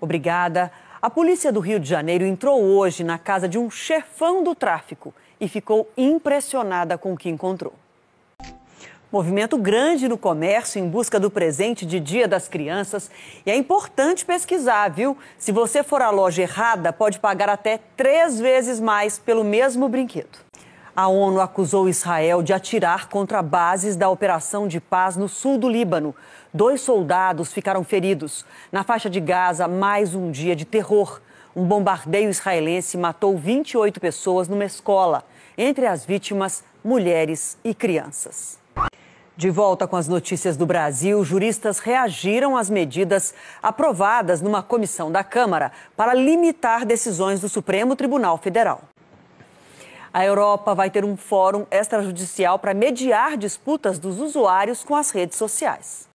Obrigada. A polícia do Rio de Janeiro entrou hoje na casa de um chefão do tráfico e ficou impressionada com o que encontrou. Movimento grande no comércio em busca do presente de Dia das Crianças. E é importante pesquisar, viu? Se você for à loja errada, pode pagar até três vezes mais pelo mesmo brinquedo. A ONU acusou Israel de atirar contra bases da operação de paz no sul do Líbano. Dois soldados ficaram feridos. Na faixa de Gaza, mais um dia de terror. Um bombardeio israelense matou 28 pessoas numa escola. Entre as vítimas, mulheres e crianças. De volta com as notícias do Brasil, juristas reagiram às medidas aprovadas numa comissão da Câmara para limitar decisões do Supremo Tribunal Federal. A Europa vai ter um fórum extrajudicial para mediar disputas dos usuários com as redes sociais.